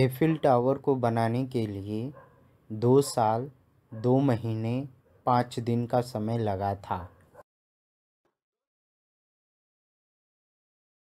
Eiffel tower को बनाने के लिए दो साल दो महीने पाँच दिन का समय लगा था